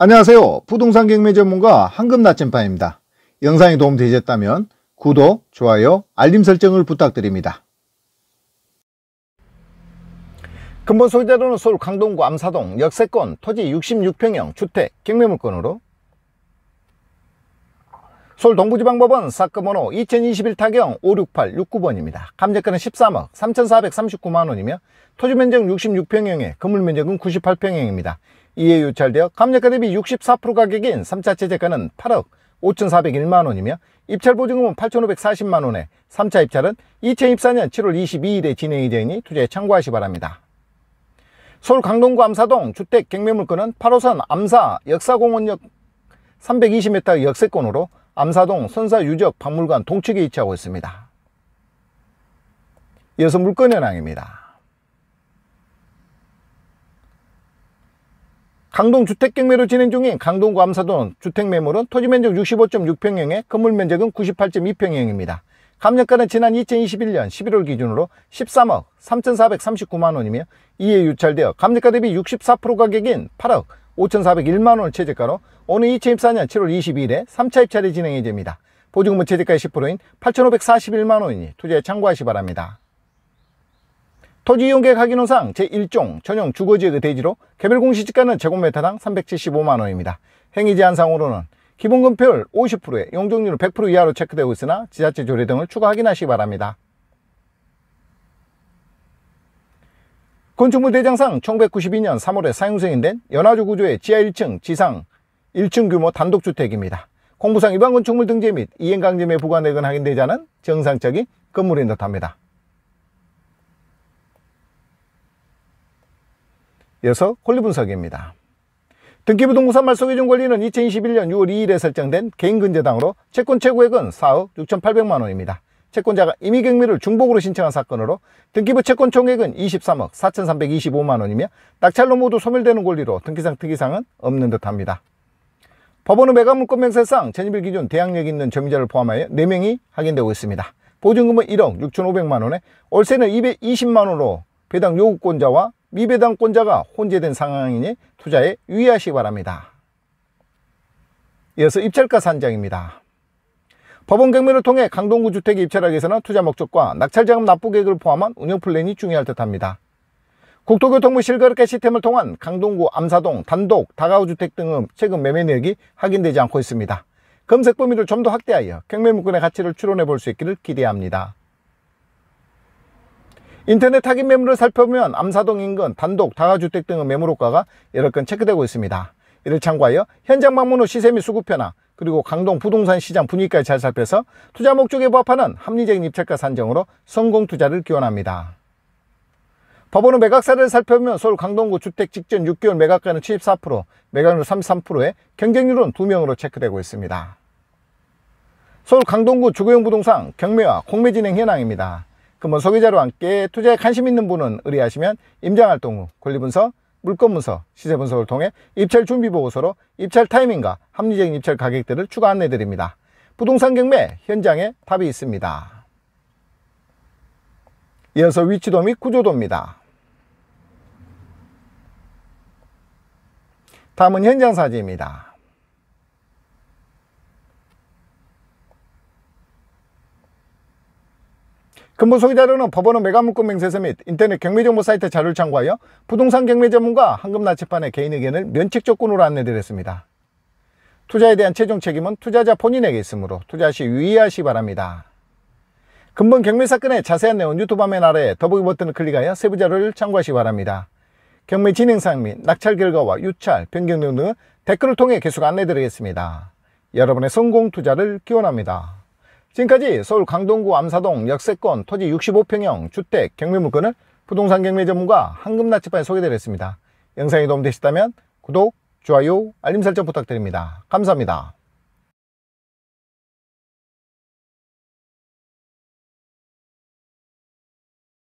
안녕하세요. 부동산 경매 전문가 황금 나침반입니다. 영상이 도움되셨다면 구독, 좋아요, 알림 설정을 부탁드립니다. 근본 소유자로는 서울 강동구 암사동 역세권 토지 66평형 주택 경매 물건으로 서울 동부지방법원 사건번호 2021 타경 56869번입니다. 감정가는 13억 3439만원이며 토지면적 66평형에 건물면적은 98평형입니다. 이에 유찰되어 감정가 대비 64% 가격인 3차 최저가는 8억 5,401만원이며 입찰보증금은 8,540만원에 3차 입찰은 2024년 7월 22일에 진행이 되니 투자에 참고하시 바랍니다. 서울 강동구 암사동 주택 경매물건은 8호선 암사 역사공원역 320m 역세권으로 암사동 선사유적 박물관 동측에 위치하고 있습니다. 이어서 물건 현황입니다. 강동 주택경매로 진행 중인 강동구 암사동 주택매물은 토지면적 65.6평형에 건물면적은 98.2평형입니다. 감정가는 지난 2021년 11월 기준으로 13억 3,439만원이며 이에 유찰되어 감정가 대비 64% 가격인 8억 5,401만원을 최저가로 오는 2024년 7월 22일에 3차 입찰이 진행이 됩니다. 보증금 최저가의 10%인 8,541만원이니 투자에 참고하시 바랍니다. 토지이용계획 확인호상 제1종 전용 주거지역의 대지로 개별 공시지가는 제곱미터당 375만원입니다. 행위제한상으로는 기본금표율 50%에 용적률 100% 이하로 체크되고 있으나 지자체 조례 등을 추가 확인하시기 바랍니다. 건축물 대장상 1992년 3월에 사용 승인된 연화조 구조의 지하 1층, 지상 1층 규모 단독주택입니다. 공부상 일반 건축물 등재 및 이행강제의 부과내근 확인되지 않은 정상적인 건물인 듯합니다. 여서 권리분석입니다. 등기부 동산 말소기준 권리는 2021년 6월 2일에 설정된 개인근저당으로 채권 최고액은 4억 6,800만원입니다. 채권자가 임의 경매를 중복으로 신청한 사건으로 등기부 채권 총액은 23억 4,325만원이며 낙찰로 모두 소멸되는 권리로 등기상 특이상은 없는 듯합니다. 법원은 매각물권 명세상 전입일 기준 대항력 있는 점유자를 포함하여 4명이 확인되고 있습니다. 보증금은 1억 6,500만원에 월세는 220만원으로 배당 요구권자와 미배당권자가 혼재된 상황이니 투자에 유의하시기 바랍니다. 이어서 입찰가 산장입니다. 법원 경매를 통해 강동구 주택에 입찰하기 위해서는 투자 목적과 낙찰자금 납부 계획을 포함한 운영 플랜이 중요할 듯합니다. 국토교통부 실거래가 시스템을 통한 강동구 암사동 단독 다가구 주택 등은 최근 매매 내역이 확인되지 않고 있습니다. 검색 범위를 좀 더 확대하여 경매 물건의 가치를 추론해 볼 수 있기를 기대합니다. 인터넷 타깃 매물을 살펴보면 암사동 인근 단독 다가주택 등의 매물호가가 여러 건 체크되고 있습니다. 이를 참고하여 현장 방문 후 시세 및 수급 변화 그리고 강동 부동산 시장 분위기까지 잘 살펴서 투자 목적에 부합하는 합리적인 입찰가 산정으로 성공 투자를 기원합니다. 법원은 매각사를 살펴보면 서울 강동구 주택 직전 6개월 매각가는 74%, 매각률 33%에 경쟁률은 2명으로 체크되고 있습니다. 서울 강동구 주거용 부동산 경매와 공매진행 현황입니다. 근본 소비자료 함께 투자에 관심 있는 분은 의뢰하시면 임장활동 후 권리분석, 물건분석, 시세분석을 통해 입찰 준비보고서로 입찰 타이밍과 합리적인 입찰 가격대를 추가 안내드립니다. 부동산 경매 현장에 답이 있습니다. 이어서 위치도 및 구조도입니다. 다음은 현장 사진입니다. 근본소위 자료는 법원의 매각물권 맹세서 및 인터넷 경매정보 사이트 자료를 참고하여 부동산 경매 전문가 황금나치판의 개인 의견을 면책 조건으로 안내드렸습니다. 투자에 대한 최종 책임은 투자자 본인에게 있으므로 투자 시 유의하시기 바랍니다. 금번 경매 사건의 자세한 내용 유튜브 화면 아래 더보기 버튼을 클릭하여 세부 자료를 참고하시기 바랍니다. 경매 진행상및 낙찰 결과와 유찰, 변경 등등 댓글을 통해 계속 안내드리겠습니다. 여러분의 성공 투자를 기원합니다. 지금까지 서울 강동구 암사동 역세권 토지 65평형 주택 경매 물건을 부동산 경매 전문가 한금나치판에 소개드렸습니다. 영상이 도움되셨다면 구독, 좋아요, 알림 설정 부탁드립니다. 감사합니다.